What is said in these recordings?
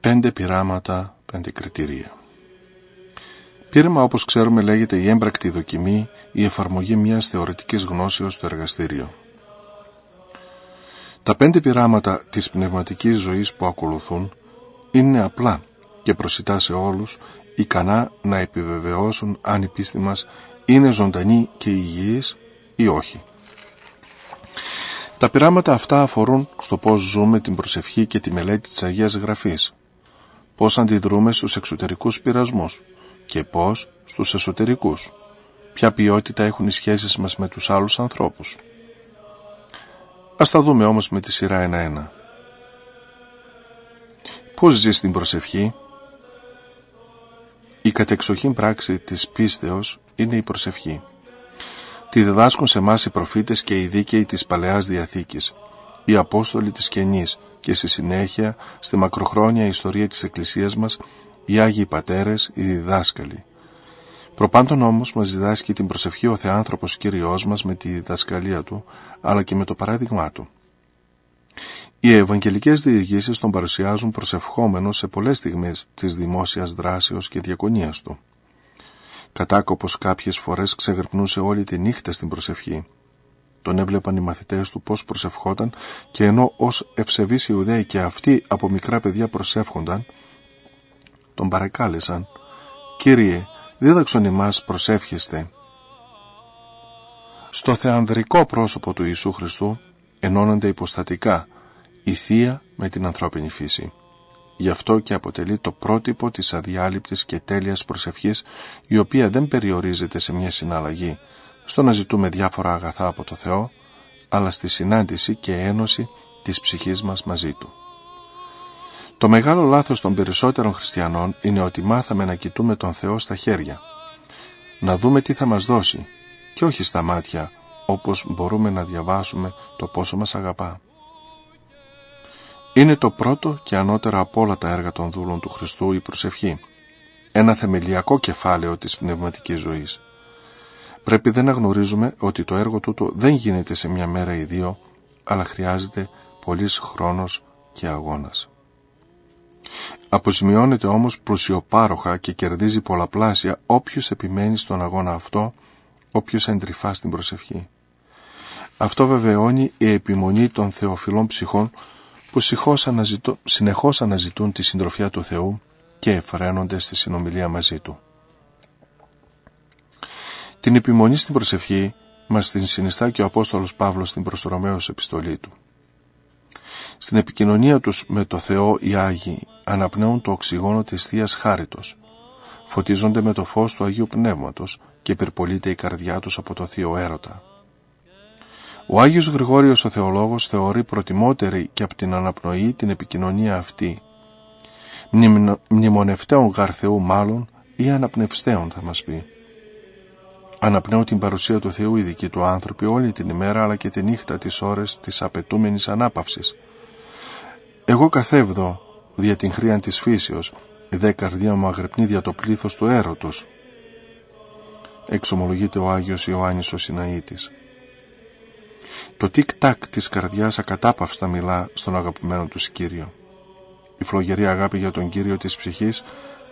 πέντε πειράματα, πέντε κριτήρια. Πείραμα, όπως ξέρουμε, λέγεται η έμπρακτη δοκιμή, η εφαρμογή μιας θεωρητικής γνώσης στο εργαστήριο. Τα πέντε πειράματα της πνευματικής ζωής που ακολουθούν είναι απλά και προσιτά σε όλους, ικανά να επιβεβαιώσουν αν η πίστη μας είναι ζωντανή και υγιής ή όχι. Τα πειράματα αυτά αφορούν στο πώς ζούμε την προσευχή και τη μελέτη της Αγίας Γραφής, πώς αντιδρούμε στους εξωτερικούς πειρασμούς και πώς στους εσωτερικούς. Ποια ποιότητα έχουν οι σχέσεις μας με τους άλλους ανθρώπους. Ας τα δούμε όμως με τη σειρά ένα-ένα. Πώς ζεις την προσευχή? Η κατεξοχήν πράξη της πίστεως είναι η προσευχή. Τη διδάσκουν σε εμάς οι προφήτες και οι δίκαιοι της Παλαιάς Διαθήκης, οι Απόστολοι της Καινής, και στη συνέχεια στη μακροχρόνια ιστορία της Εκκλησίας μας οι Άγιοι Πατέρες, οι διδάσκαλοι. Προπάντων όμως μας διδάσκει την προσευχή ο Θεάνθρωπος Κύριος μας με τη διδασκαλία του, αλλά και με το παράδειγμά του. Οι ευαγγελικές διηγήσεις τον παρουσιάζουν προσευχόμενο σε πολλές στιγμές της δημόσιας δράσεως και διακονίας του. Κατάκοπος κάποιες φορές ξεγρυπνούσε όλη τη νύχτα στην προσευχή, τον έβλεπαν οι μαθητές του πώς προσευχόταν και ενώ ως ευσεβείς Ιουδαίοι και αυτοί από μικρά παιδιά προσεύχονταν, τον παρακάλεσαν «Κύριε, δίδαξον ημάς προσεύχεστε». Στο θεανδρικό πρόσωπο του Ιησού Χριστού ενώνονται υποστατικά η Θεία με την ανθρώπινη φύση. Γι' αυτό και αποτελεί το πρότυπο της αδιάλειπτης και τέλειας προσευχής η οποία δεν περιορίζεται σε μια συναλλαγή στο να ζητούμε διάφορα αγαθά από το Θεό, αλλά στη συνάντηση και ένωση της ψυχής μας μαζί Του. Το μεγάλο λάθος των περισσότερων χριστιανών είναι ότι μάθαμε να κοιτούμε τον Θεό στα χέρια, να δούμε τι θα μας δώσει και όχι στα μάτια όπως μπορούμε να διαβάσουμε το πόσο μας αγαπά. Είναι το πρώτο και ανώτερο από όλα τα έργα των δούλων του Χριστού η προσευχή, ένα θεμελιακό κεφάλαιο της πνευματικής ζωής. Πρέπει δεν να γνωρίζουμε ότι το έργο τούτο δεν γίνεται σε μια μέρα ή δύο, αλλά χρειάζεται πολλής χρόνος και αγώνας. Αποσημειώνεται όμως προσιοπάροχα και κερδίζει πολλαπλάσια όποιος επιμένει στον αγώνα αυτό, όποιος εντρυφά στην προσευχή. Αυτό βεβαιώνει η επιμονή των θεοφιλών ψυχών που αναζητώ, συνεχώς αναζητούν τη συντροφιά του Θεού και εφραίνονται στη συνομιλία μαζί Του. Την επιμονή στην προσευχή μας την συνιστά και ο Απόστολος Παύλος στην προς επιστολή του. Στην επικοινωνία τους με το Θεό οι Άγιοι αναπνέουν το οξυγόνο της Θείας Χάριτος, φωτίζονται με το φως του Αγίου Πνεύματος και υπερπολείται η καρδιά τους από το Θείο Έρωτα. Ο Άγιος Γρηγόριος ο Θεολόγος θεωρεί προτιμότερη και από την αναπνοή την επικοινωνία αυτή. Μνημονευτέων γαρ Θεού μάλλον ή αναπνευστέων θα μας πει. Αναπνέω την παρουσία του Θεού οι δικοί του άνθρωποι όλη την ημέρα αλλά και τη νύχτα τις ώρες της απαιτούμενης ανάπαυσης. Εγώ καθεύδω δια την χρία της φύσεως, δε καρδία μου αγρυπνεί δια το πλήθος του έρωτος. Εξομολογείται ο Άγιος Ιωάννης ο Συναήτης. Το τικ-τακ της καρδιάς ακατάπαυστα μιλά στον αγαπημένο τους Κύριο. Η φλογερή αγάπη για τον Κύριο της ψυχής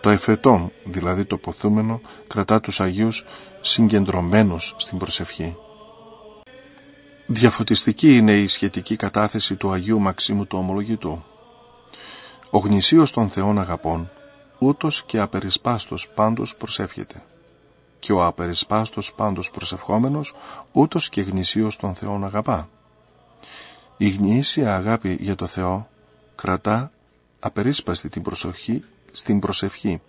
το εφετό, δηλαδή το ποθούμενο, κρατά τους Αγίους συγκεντρωμένους στην προσευχή. Διαφωτιστική είναι η σχετική κατάθεση του Αγίου Μαξίμου του Ομολογητού. Ο γνησίος των Θεών αγαπών, ούτως και απερισπάστος πάντως προσεύχεται. Και ο απερισπάστος πάντως προσευχόμενος, ούτως και γνησίος των Θεών αγαπά. Η γνήσια αγάπη για το Θεό κρατά απερίσπαστη την προσοχή στην προσευχή.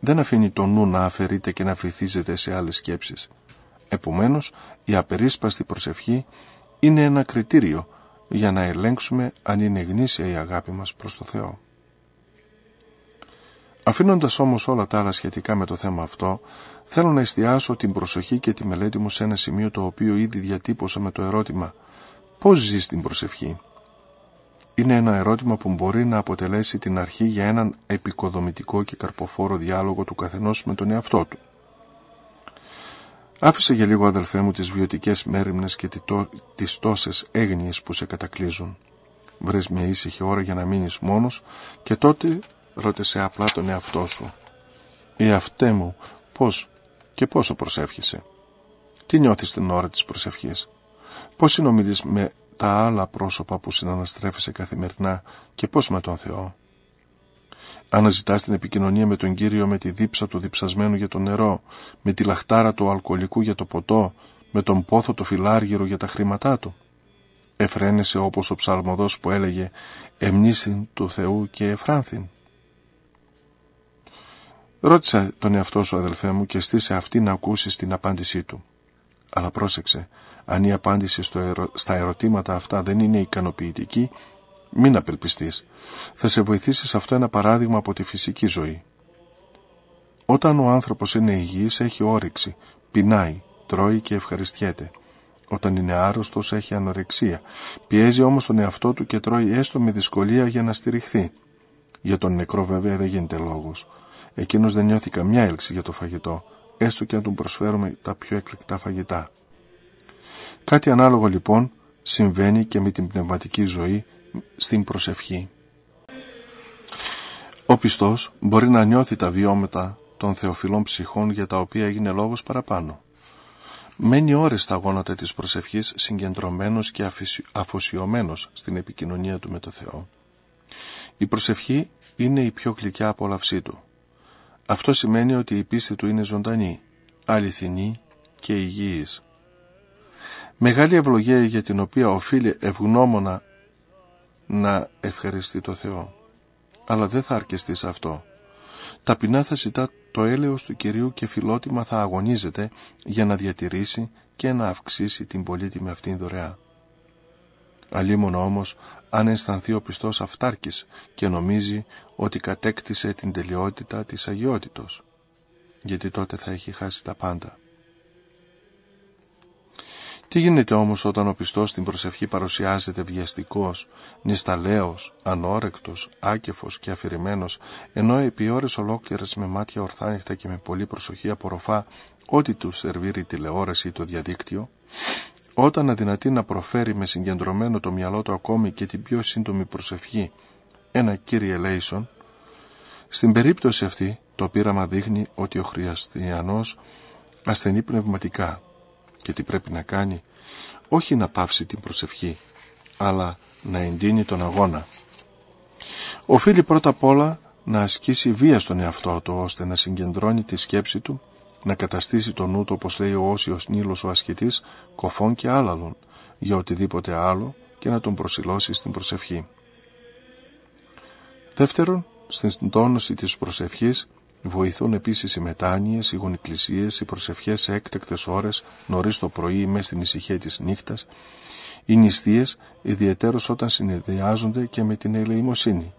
Δεν αφήνει το νου να αφαιρείται και να φυθίζεται σε άλλες σκέψεις. Επομένως, η απερίσπαστη προσευχή είναι ένα κριτήριο για να ελέγξουμε αν είναι γνήσια η αγάπη μας προς το Θεό. Αφήνοντας όμως όλα τα άλλα σχετικά με το θέμα αυτό, θέλω να εστιάσω την προσοχή και τη μελέτη μου σε ένα σημείο το οποίο ήδη διατύπωσα με το ερώτημα «Πώς ζεις την προσευχή» είναι ένα ερώτημα που μπορεί να αποτελέσει την αρχή για έναν επικοδομητικό και καρποφόρο διάλογο του καθενός με τον εαυτό του. Άφησε για λίγο αδελφέ μου τις βιωτικές μέρημνες και τις τόσες έγνοιες που σε κατακλείζουν. Βρες μια ήσυχη ώρα για να μείνεις μόνος και τότε ρώτησε απλά τον εαυτό σου. Εαυτέ μου πώς και πόσο προσεύχεσαι. Τι νιώθεις την ώρα της προσευχής. Πώς συνομιλείς με τα άλλα πρόσωπα που συναναστρέφεσαι καθημερινά και πώς με τον Θεό. Αναζητάς την επικοινωνία με τον Κύριο με τη δίψα του διψασμένου για το νερό, με τη λαχτάρα του αλκοολικού για το ποτό, με τον πόθο το φιλάργυρου για τα χρήματά του. Εφραίνεσαι όπως ο ψαλμοδός που έλεγε «Εμνήσιν του Θεού και εφράνθην». Ρώτησα τον εαυτό σου αδελφέ μου και στήσε αυτή να ακούσεις την απάντησή του. Αλλά πρόσεξε, αν η απάντηση στο στα ερωτήματα αυτά δεν είναι ικανοποιητική, μην απελπιστείς. Θα σε βοηθήσει σε αυτό ένα παράδειγμα από τη φυσική ζωή. Όταν ο άνθρωπος είναι υγιής έχει όρεξη, πεινάει, τρώει και ευχαριστιέται. Όταν είναι άρρωστος έχει ανορεξία, πιέζει όμως τον εαυτό του και τρώει έστω με δυσκολία για να στηριχθεί. Για τον νεκρό βέβαια δεν γίνεται λόγος. Εκείνος δεν νιώθει καμιά έλξη για το φαγητό έστω και αν του προσφέρουμε τα πιο εκλεκτά φαγητά. Κάτι ανάλογο λοιπόν συμβαίνει και με την πνευματική ζωή στην προσευχή. Ο πιστός μπορεί να νιώθει τα βιώματα των θεοφιλών ψυχών για τα οποία έγινε λόγος παραπάνω. Μένει ώρες στα γόνατα της προσευχής συγκεντρωμένος και αφοσιωμένος στην επικοινωνία του με το Θεό. Η προσευχή είναι η πιο γλυκιά απόλαυσή του. Αυτό σημαίνει ότι η πίστη του είναι ζωντανή, αληθινή και υγιής. Μεγάλη ευλογία για την οποία οφείλει ευγνώμονα να ευχαριστεί το Θεό. Αλλά δεν θα αρκεστεί σε αυτό. Ταπεινά θα ζητά το έλεος του Κυρίου και φιλότιμα θα αγωνίζεται για να διατηρήσει και να αυξήσει την πολύτιμη αυτήν δωρεά. Αλλήμον όμως αν αισθανθεί ο πιστός αυτάρκης και νομίζει ότι κατέκτησε την τελειότητα της αγιότητος, γιατί τότε θα έχει χάσει τα πάντα. Τι γίνεται όμως όταν ο πιστός στην προσευχή παρουσιάζεται βιαστικός, νησταλαίος, ανόρεκτος, άκεφος και αφηρημένος, ενώ επί ώρες ολόκληρες με μάτια ορθάνυχτα και με πολλή προσοχή απορροφά ό,τι του σερβίρει τηλεόραση ή το διαδίκτυο, όταν αδυνατεί να προφέρει με συγκεντρωμένο το μυαλό του ακόμη και την πιο σύντομη προσευχή ένα Κύριε Λέισον, στην περίπτωση αυτή το πείραμα δείχνει ότι ο χριστιανός ασθενεί πνευματικά και τι πρέπει να κάνει, όχι να πάυσει την προσευχή, αλλά να εντείνει τον αγώνα. Οφείλει πρώτα απ' όλα να ασκήσει βία στον εαυτό του ώστε να συγκεντρώνει τη σκέψη του να καταστήσει το νου του, όπως λέει ο Όσιος Νίλος ο Ασχητής, κοφών και άλλαλον, για οτιδήποτε άλλο και να τον προσιλώσει στην προσευχή. Δεύτερον, στην τόνωση της προσευχής βοηθούν επίσης οι μετάνοιες, οι γονικλησίες, οι προσευχές σε έκτακτες ώρες, νωρίς το πρωί ή μέσα στην ησυχία της νύχτας, οι νηστείες, ιδιαιτέρως όταν συνεδριάζονται και με την ελεημοσύνη.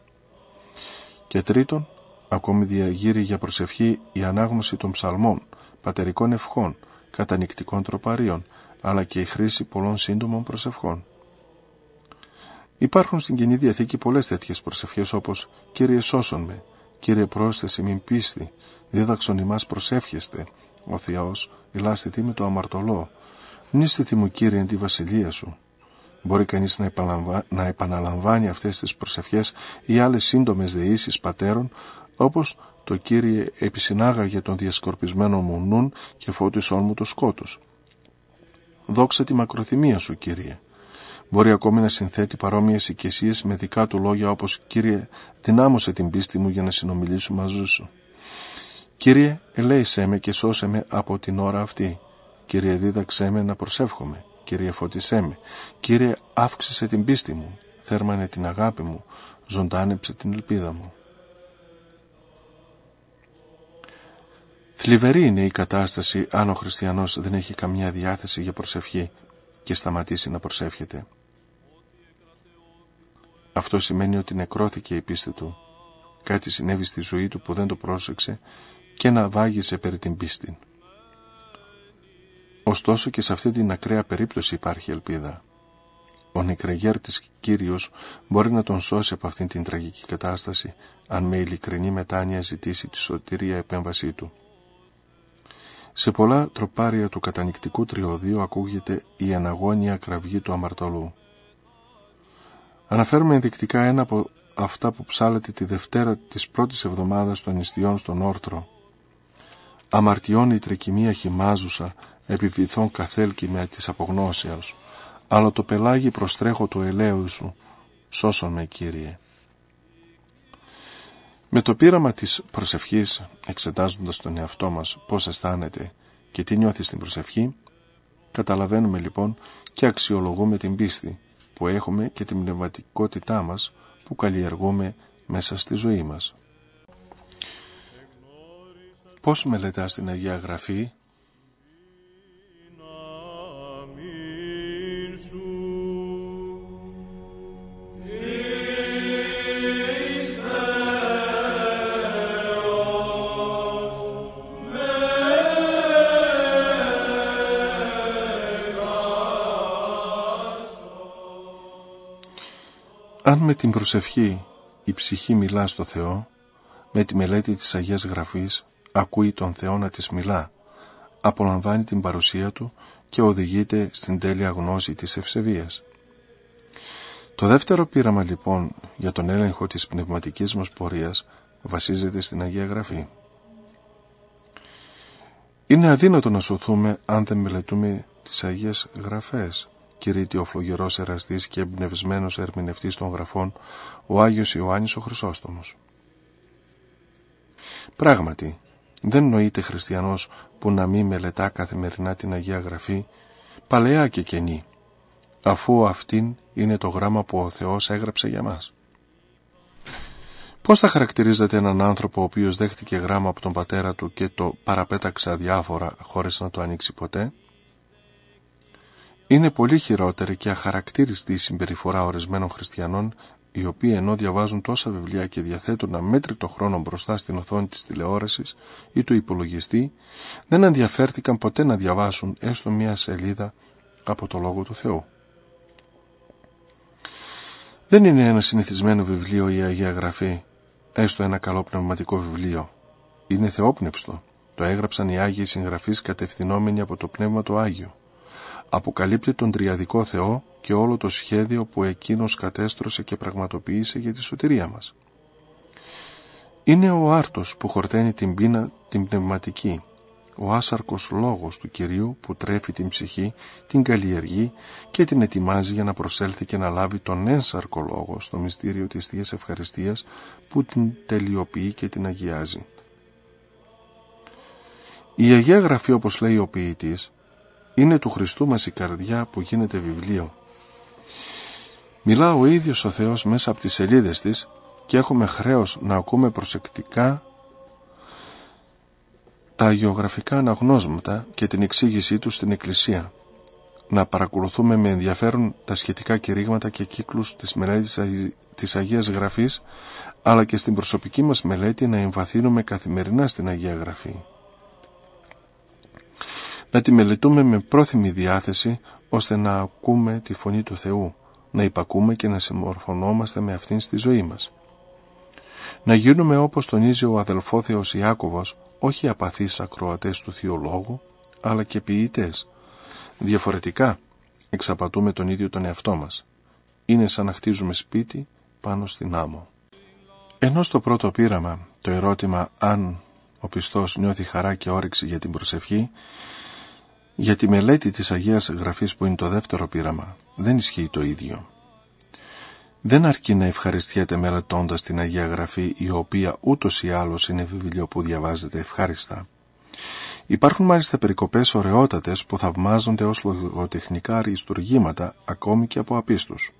Και τρίτον, ακόμη διαγύρει για προσευχή η ανάγνωση των ψαλμών, πατερικών ευχών, κατανικτικών τροπαρίων, αλλά και η χρήση πολλών σύντομων προσευχών. Υπάρχουν στην Κοινή Διαθήκη πολλές τέτοιες προσευχές όπως «Κύριε σώσον με», «Κύριε πρόσθεση μην πίστη», «Δίδαξον ημάς προσεύχεστε», «Ο Θεός τι με το αμαρτωλό», «Μνήστητη μου Κύριε εν τη βασιλεία σου». Μπορεί κανείς να, επαναλαμβάνει αυτές τις προσευχές ή άλλες σύντομες δεήσεις πατέρων όπως το Κύριε επισυνάγαγε τον διασκορπισμένο μου νουν και φώτισόν μου το σκότος. Δόξα τη μακροθυμία σου, Κύριε. Μπορεί ακόμη να συνθέτει παρόμοιες οικεσίες με δικά του λόγια όπως Κύριε, δυνάμωσε την πίστη μου για να συνομιλήσω μαζί σου. Κύριε, ελέησέ με και σώσε με από την ώρα αυτή. Κύριε, δίδαξέ με να προσεύχομαι. Κύριε, φωτισέ με. Κύριε, αύξησε την πίστη μου. Θέρμανε την αγάπη μου. Ζωντάνεψε την ελπίδα μου. Θλιβερή είναι η κατάσταση αν ο χριστιανός δεν έχει καμιά διάθεση για προσευχή και σταματήσει να προσεύχεται. Αυτό σημαίνει ότι νεκρώθηκε η πίστη του. Κάτι συνέβη στη ζωή του που δεν το πρόσεξε και να βάγισε περί την πίστη. Ωστόσο και σε αυτή την ακραία περίπτωση υπάρχει ελπίδα. Ο νικρεγέρτης Κύριος μπορεί να τον σώσει από αυτήν την τραγική κατάσταση αν με ειλικρινή μετάνοια ζητήσει τη σωτηρία επέμβασή του. Σε πολλά τροπάρια του κατανικτικού τριωδίου ακούγεται η αναγώνια κραυγή του αμαρτωλού. Αναφέρουμε ενδεικτικά ένα από αυτά που ψάλεται τη Δευτέρα της πρώτης εβδομάδας των νηστιών στον Όρτρο. Αμαρτιών η τρικυμία χυμάζουσα, επιβυθών καθέλκι με της απογνώσεως, αλλά το πελάγι προστρέχω του ελαίου σου, σώσον με Κύριε. Με το πείραμα της προσευχής, εξετάζοντας τον εαυτό μας πώς αισθάνεται και τι νιώθει στην προσευχή, καταλαβαίνουμε λοιπόν και αξιολογούμε την πίστη που έχουμε και την πνευματικότητά μας που καλλιεργούμε μέσα στη ζωή μας. Πώς μελετάς την Αγία Γραφή Αν με την προσευχή η ψυχή μιλά στο Θεό, με τη μελέτη της Αγίας Γραφής ακούει τον Θεό να της μιλά, απολαμβάνει την παρουσία Του και οδηγείται στην τέλεια γνώση της ευσεβίας. Το δεύτερο πείραμα λοιπόν για τον έλεγχο της πνευματικής μας πορείας βασίζεται στην Αγία Γραφή. Είναι αδύνατο να σωθούμε αν δεν μελετούμε τις Αγίες Γραφές κηρύττει ο φλογερός εραστής και εμπνευσμένος ερμηνευτής των γραφών, ο Άγιος Ιωάννης ο Χρυσόστομος. Πράγματι, δεν νοείται χριστιανός που να μην μελετά καθημερινά την Αγία Γραφή, παλαιά και κενή, αφού αυτήν είναι το γράμμα που ο Θεός έγραψε για μας. Πώς θα χαρακτηρίζεται έναν άνθρωπο ο οποίος δέχτηκε γράμμα από τον πατέρα του και το παραπέταξε αδιάφορα χωρίς να το ανοίξει ποτέ? Είναι πολύ χειρότερη και αχαρακτήριστη η συμπεριφορά ορισμένων χριστιανών, οι οποίοι ενώ διαβάζουν τόσα βιβλία και διαθέτουν αμέτρητο χρόνο μπροστά στην οθόνη της τηλεόρασης ή του υπολογιστή, δεν ενδιαφέρθηκαν ποτέ να διαβάσουν έστω μία σελίδα από το Λόγο του Θεού. Δεν είναι ένα συνηθισμένο βιβλίο η Αγία Γραφή, έστω ένα καλό πνευματικό βιβλίο. Είναι θεόπνευστο. Το έγραψαν οι Άγιοι συγγραφείς κατευθυνόμενοι από το Πνεύμα του Άγιο αποκαλύπτει τον τριαδικό Θεό και όλο το σχέδιο που εκείνος κατέστρωσε και πραγματοποίησε για τη σωτηρία μας. Είναι ο άρτος που χορταίνει την πείνα την πνευματική, ο άσαρκος λόγος του Κυρίου που τρέφει την ψυχή, την καλλιεργεί και την ετοιμάζει για να προσέλθει και να λάβει τον ένσαρκο λόγο στο μυστήριο της Θείας Ευχαριστίας που την τελειοποιεί και την αγιάζει. Η Αγία Γραφή όπως λέει ο ποιητής είναι του Χριστού μας η καρδιά που γίνεται βιβλίο. Μιλά ο ίδιος ο Θεός μέσα από τις σελίδες της και έχουμε χρέος να ακούμε προσεκτικά τα γεωγραφικά αναγνώσματα και την εξήγησή τους στην Εκκλησία. Να παρακολουθούμε με ενδιαφέρον τα σχετικά κηρύγματα και κύκλους της μελέτης της Αγίας Γραφής, αλλά και στην προσωπική μας μελέτη να εμβαθύνουμε καθημερινά στην Αγία Γραφή να τη μελετούμε με πρόθυμη διάθεση ώστε να ακούμε τη φωνή του Θεού, να υπακούμε και να συμμορφωνόμαστε με αυτήν στη ζωή μας. Να γίνουμε όπως τονίζει ο αδελφό αδελφόθεος Ιάκωβος, όχι απαθείς ακροατές του θεολόγου, αλλά και ποιητές. Διαφορετικά, εξαπατούμε τον ίδιο τον εαυτό μας. Είναι σαν να χτίζουμε σπίτι πάνω στην άμμο. Ενώ στο πρώτο πείραμα το ερώτημα αν ο πιστός νιώθει χαρά και όρεξη για την προσευχή, για τη μελέτη της Αγίας Γραφής που είναι το δεύτερο πείραμα δεν ισχύει το ίδιο. Δεν αρκεί να ευχαριστιέται μελετώντας την Αγία Γραφή η οποία ούτως ή άλλως είναι βιβλίο που διαβάζεται ευχάριστα. Υπάρχουν μάλιστα περικοπές ωραιότατες που θαυμάζονται ως λογοτεχνικά αριστουργήματα ακόμη και από απίστους.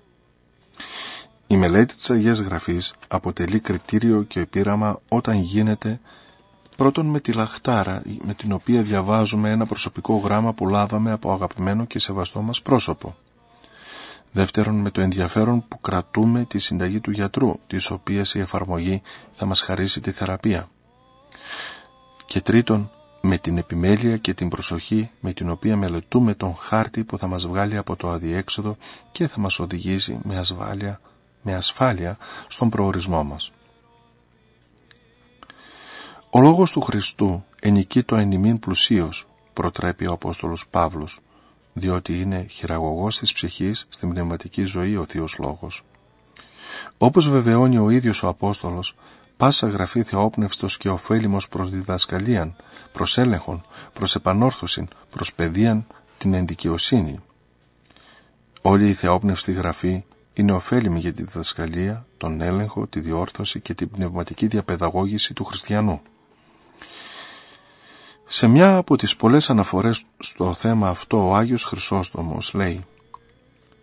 Η μελέτη της Αγίας Γραφής αποτελεί κριτήριο και επίραμα όταν γίνεται Πρώτον με τη λαχτάρα με την οποία διαβάζουμε ένα προσωπικό γράμμα που λάβαμε από αγαπημένο και σεβαστό μας πρόσωπο. Δεύτερον με το ενδιαφέρον που κρατούμε τη συνταγή του γιατρού, της οποίας η εφαρμογή θα μας χαρίσει τη θεραπεία. Και τρίτον με την επιμέλεια και την προσοχή με την οποία μελετούμε τον χάρτη που θα μας βγάλει από το αδιέξοδο και θα μας οδηγήσει με ασφάλεια, με ασφάλεια στον προορισμό μας. Ο λόγος του Χριστού ενικεί το ημίν πλουσίως, προτρέπει ο Απόστολος Παύλος, διότι είναι χειραγωγός της ψυχής στην πνευματική ζωή ο Θείος Λόγος. Όπως βεβαιώνει ο ίδιος ο Απόστολος, πάσα γραφή θεόπνευστος και ωφέλιμος προς διδασκαλίαν, προς έλεγχον, προς επανόρθωσιν, προς παιδείαν, την ενδικαιοσύνη. Όλη η θεόπνευστη γραφή είναι ωφέλιμη για τη διδασκαλία, τον έλεγχο, τη διόρθωση και την πνευματική διαπαιδαγώγηση του χριστιανού. Σε μια από τις πολλές αναφορές στο θέμα αυτό ο Άγιος Χρυσόστομος λέει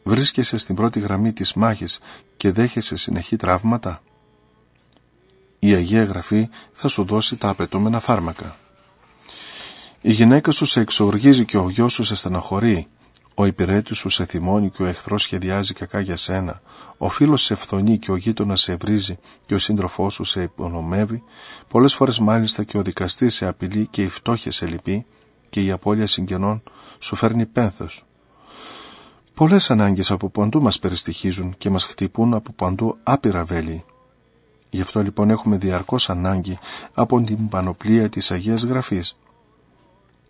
«Βρίσκεσαι στην πρώτη γραμμή της μάχης και δέχεσαι συνεχή τραύματα» Η Αγία Γραφή θα σου δώσει τα απαιτούμενα φάρμακα. Η γυναίκα σου σε εξοργίζει και ο γιος σου σε στεναχωρεί ο υπηρέτης σου σε θυμώνει και ο εχθρός σχεδιάζει κακά για σένα. Ο φίλος σε φθονεί και ο γείτονας σε βρίζει και ο σύντροφός σου σε υπονομεύει. Πολλές φορές μάλιστα και ο δικαστής σε απειλεί και η φτώχεια σε λυπεί και η απώλεια συγγενών σου φέρνει πένθος. Πολλές ανάγκες από παντού μας περιστοιχίζουν και μας χτυπούν από παντού άπειρα βέλη. Γι' αυτό λοιπόν έχουμε διαρκώς ανάγκη από την πανοπλία της Αγίας Γραφής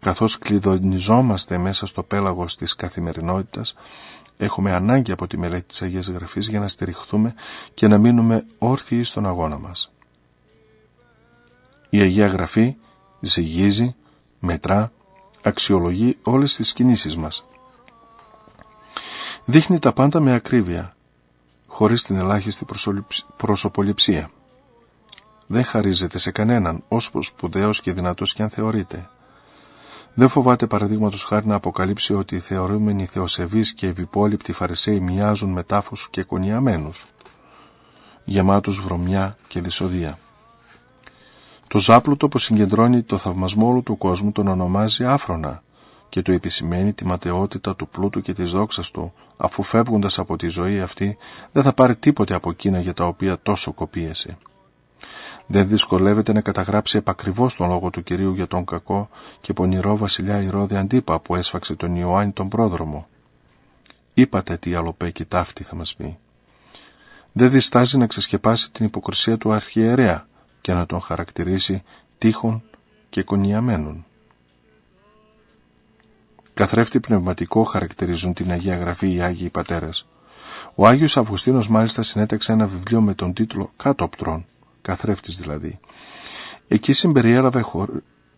καθώς κλειδονιζόμαστε μέσα στο πέλαγος της καθημερινότητας, έχουμε ανάγκη από τη μελέτη της Αγίας Γραφής για να στηριχθούμε και να μείνουμε όρθιοι στον αγώνα μας. Η Αγία Γραφή ζυγίζει, μετρά, αξιολογεί όλες τις κινήσεις μας. Δείχνει τα πάντα με ακρίβεια, χωρίς την ελάχιστη προσωποληψία. Δεν χαρίζεται σε κανέναν, όσο σπουδαίος και δυνατός και αν θεωρείται. Δεν φοβάται παραδείγματος χάρη να αποκαλύψει ότι οι θεωρούμενοι θεοσεβείς και ευυπόληπτοι Φαρισαίοι μοιάζουν με και κονιαμένους, γεμάτους βρωμιά και δυσοδεία. Το ζάπλουτο που συγκεντρώνει το θαυμασμό όλου του κόσμου τον ονομάζει άφρονα και του επισημαίνει τη ματαιότητα του πλούτου και της δόξας του, αφού φεύγοντας από τη ζωή αυτή δεν θα πάρει τίποτε από εκείνα για τα οποία τόσο κοπίασε. Δεν δυσκολεύεται να καταγράψει επακριβώς τον λόγο του Κυρίου για τον κακό και πονηρό βασιλιά Ηρώδη Αντίπα που έσφαξε τον Ιωάννη τον πρόδρομο. Είπατε τι πέκει ταύτη θα μας πει. Δεν διστάζει να ξεσκεπάσει την υποκρισία του αρχιερέα και να τον χαρακτηρίσει τείχων και κονιαμένων. Καθρέφτη πνευματικό χαρακτηρίζουν την Αγία Γραφή οι Άγιοι Πατέρες. Ο Άγιος Αυγουστίνος μάλιστα συνέταξε ένα βιβλίο με τον τίτλο «Κάτοπτρον» καθρέφτης δηλαδή. Εκεί συμπεριέλαβε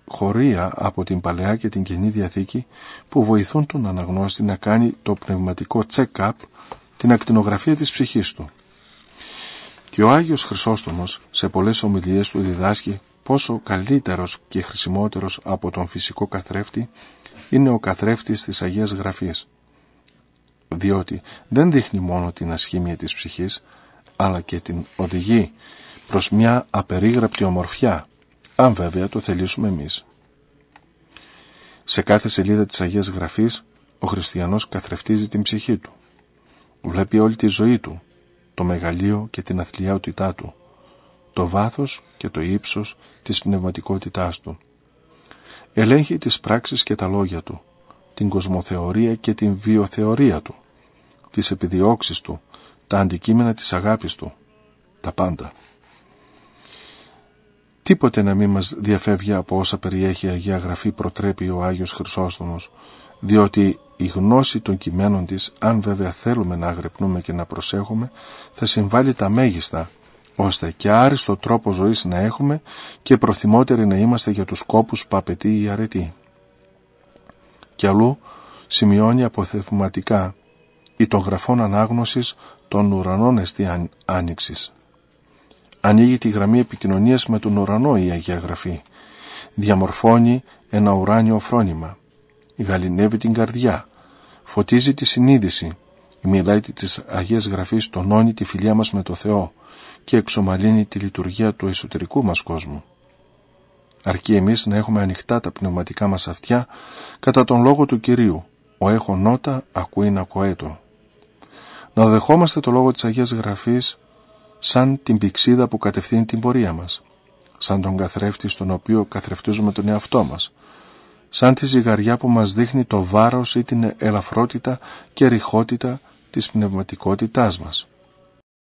χωρία από την Παλαιά και την Κοινή Διαθήκη που βοηθούν τον αναγνώστη να κάνει το πνευματικό check-up, την ακτινογραφία της ψυχής του. Και ο Άγιος Χρυσόστομος σε πολλές ομιλίες του διδάσκει πόσο καλύτερος και χρησιμότερος από τον φυσικό καθρέφτη είναι ο καθρέφτης της Αγίας Γραφής. Διότι δεν δείχνει μόνο την ασχήμια της ψυχής, αλλά και την οδηγεί προς μια απερίγραπτη ομορφιά, αν βέβαια το θελήσουμε εμείς. Σε κάθε σελίδα της Αγίας Γραφής ο χριστιανός καθρεφτίζει την ψυχή του. Βλέπει όλη τη ζωή του, το μεγαλείο και την αθλιαότητά του, το βάθος και το ύψος της πνευματικότητάς του. Ελέγχει τις πράξεις και τα λόγια του, την κοσμοθεωρία και την βιοθεωρία του, τις επιδιώξεις του, τα αντικείμενα της αγάπης του, τα πάντα. Τίποτε να μην μας διαφεύγει από όσα περιέχει η Αγία Γραφή προτρέπει ο Άγιος Χρυσόστομος, διότι η γνώση των κειμένων της, αν βέβαια θέλουμε να αγρυπνούμε και να προσέχουμε, θα συμβάλλει τα μέγιστα, ώστε και άριστο τρόπο ζωής να έχουμε και προθυμότεροι να είμαστε για τους κόπους που απαιτεί η αρετή. Κι αλλού σημειώνει αποθευματικά η των γραφών ανάγνωσης των ουρανών εστί άνοιξης. Ανοίγει τη γραμμή επικοινωνίας με τον ουρανό η Αγία Γραφή. Διαμορφώνει ένα ουράνιο φρόνημα. Γαλινεύει την καρδιά. Φωτίζει τη συνείδηση. Μιλάει της Αγίας Γραφής τονώνει τη φιλία μας με το Θεό και εξομαλύνει τη λειτουργία του εσωτερικού μας κόσμου. Αρκεί εμείς να έχουμε ανοιχτά τα πνευματικά μας αυτιά κατά τον λόγο του Κυρίου. Ο έχω νότα ακούει να κοέτω. Να δεχόμαστε το λόγο της Αγίας Γραφής σαν την πηξίδα που κατευθύνει την πορεία μας, σαν τον καθρέφτη στον οποίο καθρεφτίζουμε τον εαυτό μας, σαν τη ζυγαριά που μας δείχνει το βάρος ή την ελαφρότητα και ρηχότητα της πνευματικότητάς μας.